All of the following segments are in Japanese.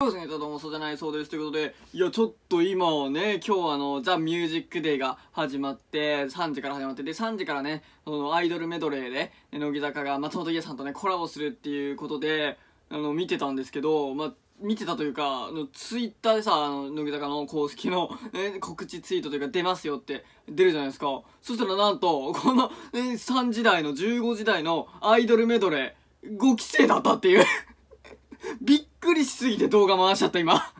そうですね、どうも、そうじゃないそうです。ということで、いや、ちょっと今はね、今日あの、ザ・ミュージックデーが始まって、3時から始まって、で、3時からね、そのアイドルメドレーで、乃木坂が松本家さんとね、コラボするっていうことで、あの、見てたんですけど、まあ、見てたというか、ツイッターでさ、あの、乃木坂の公式の、ね、告知ツイートというか出ますよって出るじゃないですか。そしたらなんと、この、ね、3時台の15時台のアイドルメドレー、5期生だったっていうしすぎて動画回しちゃった今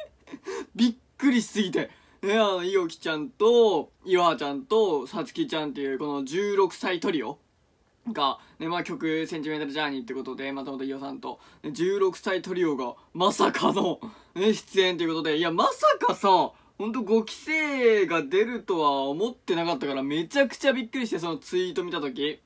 びっくりしすぎてねあのいおきちゃんといわちゃんとさつきちゃんっていうこの16歳トリオが、ねまあ、曲「センチメンタルジャーニー」ってことで松本伊代さんと16歳トリオがまさかのね、出演ということでいやまさかさほんと5期生が出るとは思ってなかったからめちゃくちゃびっくりしてそのツイート見た時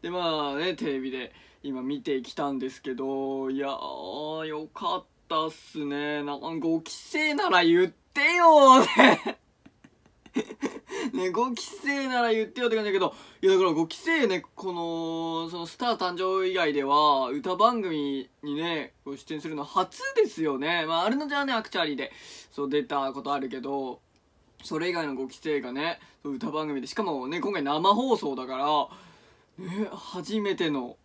でまあねテレビで今見てきたんですけどいやーよかったっすねなんご期生なら言ってよねね、5 期生なら言ってよって感じだけど、いやだから5期生ね、この、そのスター誕生以外では、歌番組にね、ご出演するの初ですよね。まあ、あれのじゃあね、アクチャリーで、そう出たことあるけど、それ以外のご規制がね、歌番組で、しかもね、今回生放送だから、ね、初めての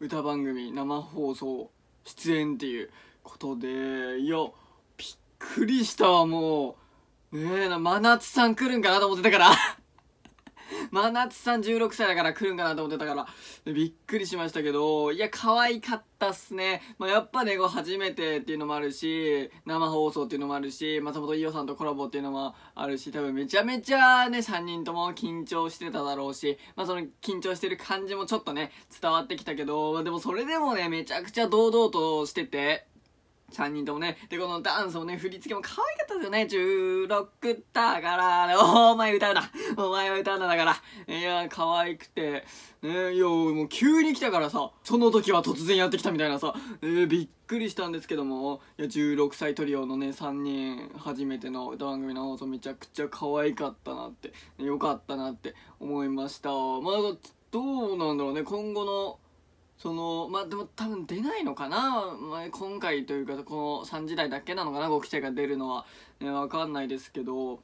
歌番組生放送出演っていうことでいやびっくりしたわもうねえ真夏さん来るんかなと思ってたから 真夏さん16歳だから来るんかなと思ってたから、びっくりしましたけど、いや、可愛かったっすね。まあ、やっぱね、こう、初めてっていうのもあるし、生放送っていうのもあるし、松本伊代さんとコラボっていうのもあるし、多分めちゃめちゃね、3人とも緊張してただろうし、まあ、その緊張してる感じもちょっとね、伝わってきたけど、まあ、でもそれでもね、めちゃくちゃ堂々としてて、3人ともね。で、このダンスもね、振り付けも可愛かったですよね。16だから、お前歌うな。お前は歌うなだから。いや、可愛くて。ね、いや、もう急に来たからさ、その時は突然やってきたみたいなさ、えー、びっくりしたんですけども、いや、16歳トリオのね、3人、初めての歌番組の放送めちゃくちゃ可愛かったなって、ね、よかったなって思いました。まあ、どうなんだろうね、今後の、そのまあでも多分出ないのかな、まあ、今回というかこの3時台だけなのかな5期生が出るのは、ね、分かんないですけど、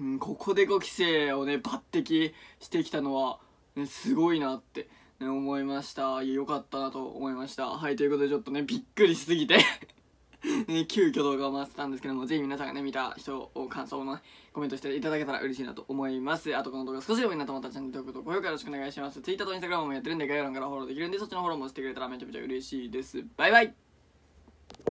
うん、ここで5期生をね抜擢してきたのは、ね、すごいなって、ね、思いましたよかったなと思いましたはいということでちょっとねびっくりしすぎて ね、急遽動画を回せたんですけども、ぜひ皆さんがね、見た人を感想を、ね、コメントしていただけたら嬉しいなと思います。あとこの動画少しでもいいなと思ったらチャンネル登録と高評価よろしくお願いします。Twitter と Instagram もやってるんで概要欄からフォローできるんで、そっちのフォローもしてくれたらめちゃめちゃ嬉しいです。バイバイ